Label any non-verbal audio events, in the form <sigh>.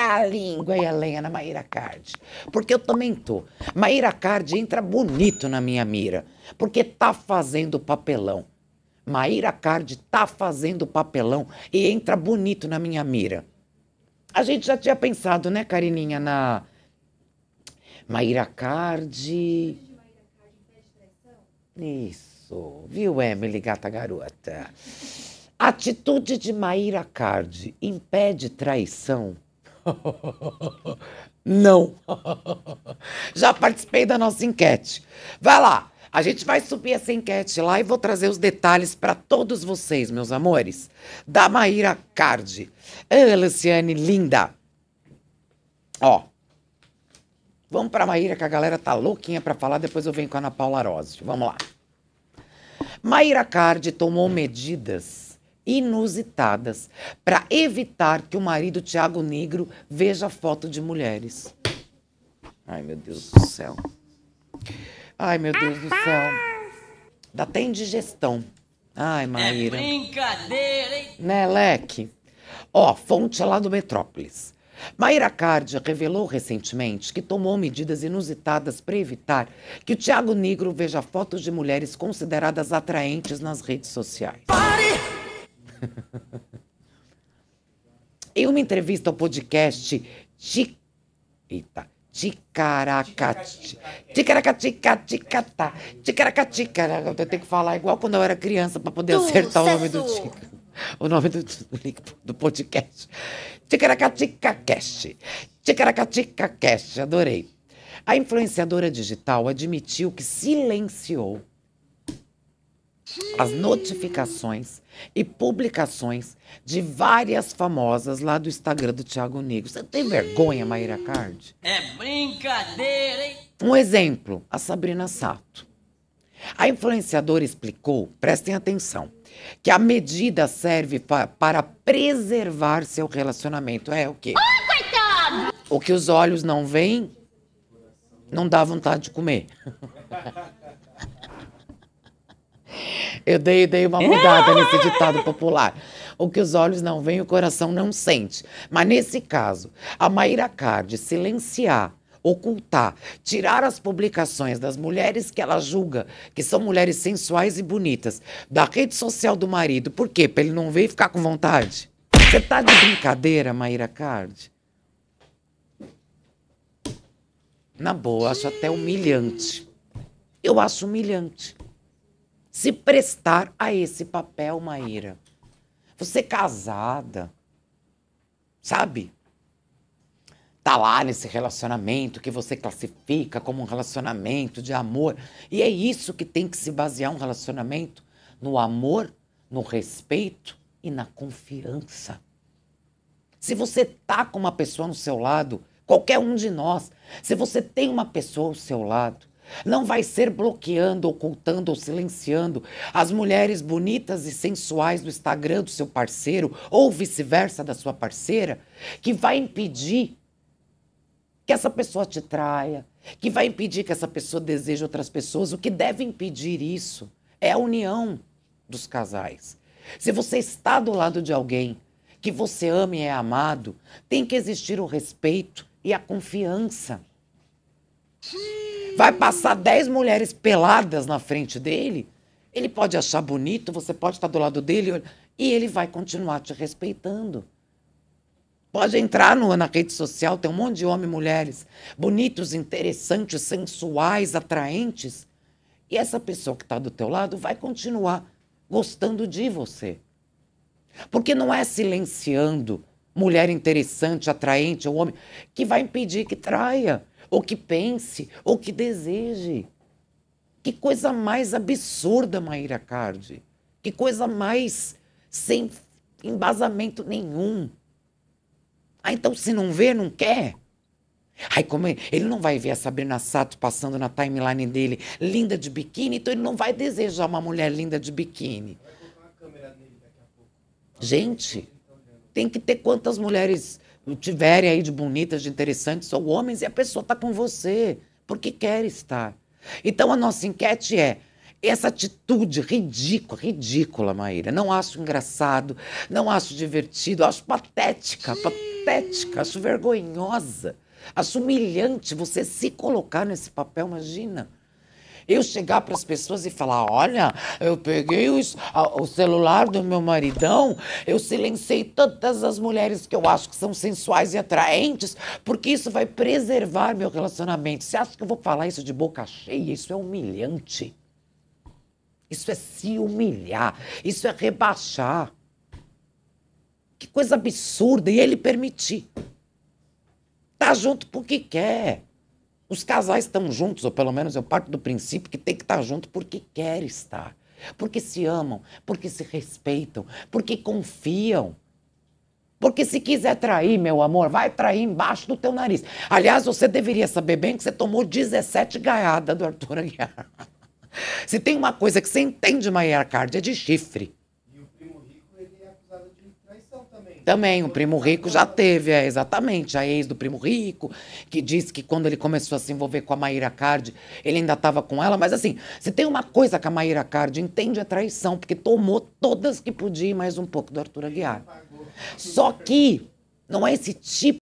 a língua e na Maíra Card. Porque eu também tô. Maíra Card entra bonito na minha mira, porque tá fazendo papelão. Maíra Card tá fazendo papelão e entra bonito na minha mira. A gente já tinha pensado, né, Carininha, na Maíra Card. Isso, viu, Emily, gata garota? A atitude de Maíra Cardi impede traição? <laughs> Não. <laughs> Já participei da nossa enquete. Vai lá. A gente vai subir essa enquete lá e vou trazer os detalhes para todos vocês, meus amores. Da Maíra Cardi. Ah, Luciane, linda. Ó. Vamos para Maíra, que a galera tá louquinha para falar, depois eu venho com a Ana Paula Rose. Vamos lá. Maíra Cardi tomou medidas inusitadas para evitar que o marido Tiago Negro veja foto de mulheres. Ai, meu Deus do céu. Ai, meu Deus do céu. Dá até indigestão. Ai, Maíra. É brincadeira, hein? Né, Leque? Ó, fonte lá do Metrópolis. Maíra Cardia revelou recentemente que tomou medidas inusitadas para evitar que o Tiago Negro veja fotos de mulheres consideradas atraentes nas redes sociais. Pare! em uma entrevista ao podcast Tic... Eita. Ticaracati. Ticaracatica, ticatá. Ticaracatica. Eu tenho que falar igual quando eu era criança para poder acertar o nome do Tica. O nome do, do podcast. Ticaracatica Cast. Ticaracatica Cast. Adorei. A influenciadora digital admitiu que silenciou as notificações e publicações de várias famosas lá do Instagram do Thiago Negro. Você tem vergonha, Maíra Card? É brincadeira, hein? Um exemplo, a Sabrina Sato. A influenciadora explicou, prestem atenção, que a medida serve pa para preservar seu relacionamento. É o quê? Oh, coitado! O que os olhos não veem, não dá vontade de comer. <laughs> Eu dei, dei uma <laughs> mudada nesse ditado popular. O que os olhos não veem, o coração não sente. Mas nesse caso, a Maíra Card silenciar ocultar, tirar as publicações das mulheres que ela julga que são mulheres sensuais e bonitas da rede social do marido. Por quê? Para ele não ver e ficar com vontade? Você tá de brincadeira, Maíra Card? Na boa, acho até humilhante. Eu acho humilhante se prestar a esse papel, Maíra. Você é casada, sabe? Tá lá nesse relacionamento que você classifica como um relacionamento de amor. E é isso que tem que se basear um relacionamento no amor, no respeito e na confiança. Se você tá com uma pessoa no seu lado, qualquer um de nós, se você tem uma pessoa ao seu lado não vai ser bloqueando, ocultando ou silenciando as mulheres bonitas e sensuais do Instagram do seu parceiro ou vice-versa da sua parceira que vai impedir que essa pessoa te traia, que vai impedir que essa pessoa deseje outras pessoas. O que deve impedir isso é a união dos casais. Se você está do lado de alguém que você ama e é amado, tem que existir o respeito e a confiança. Sim vai passar 10 mulheres peladas na frente dele. Ele pode achar bonito, você pode estar do lado dele e ele vai continuar te respeitando. Pode entrar no, na rede social, tem um monte de homens e mulheres bonitos, interessantes, sensuais, atraentes. E essa pessoa que está do teu lado vai continuar gostando de você. Porque não é silenciando mulher interessante, atraente, ou homem, que vai impedir que traia ou que pense, ou que deseje. Que coisa mais absurda, Maíra Cardi. Que coisa mais sem embasamento nenhum. Ah, então se não vê, não quer? Ai, como ele, é? ele não vai ver a Sabrina Sato passando na timeline dele, linda de biquíni, então ele não vai desejar uma mulher linda de biquíni. Gente, tem que ter quantas mulheres tiverem aí de bonitas, de interessantes, ou homens, e a pessoa está com você, porque quer estar. Então a nossa enquete é. Essa atitude ridícula, ridícula, Maíra. Não acho engraçado, não acho divertido, acho patética, patética, acho vergonhosa, acho humilhante você se colocar nesse papel, imagina. Eu chegar para as pessoas e falar: olha, eu peguei os, a, o celular do meu maridão, eu silenciei todas as mulheres que eu acho que são sensuais e atraentes, porque isso vai preservar meu relacionamento. Você acha que eu vou falar isso de boca cheia? Isso é humilhante. Isso é se humilhar. Isso é rebaixar. Que coisa absurda. E ele permitir. Tá junto porque quer. Os casais estão juntos, ou pelo menos eu parto do princípio que tem que estar junto porque quer estar, porque se amam, porque se respeitam, porque confiam. Porque se quiser trair, meu amor, vai trair embaixo do teu nariz. Aliás, você deveria saber bem que você tomou 17 gaiadas do Arthur Aguiar. <laughs> se tem uma coisa que você entende, Maia Card, é de chifre. Também, o primo rico já teve, é, exatamente, a é ex do primo rico, que disse que quando ele começou a se envolver com a Maíra Card, ele ainda estava com ela. Mas assim, se tem uma coisa que a Maíra Card entende a é traição, porque tomou todas que podia mais um pouco do Arthur Aguiar. Só que não é esse tipo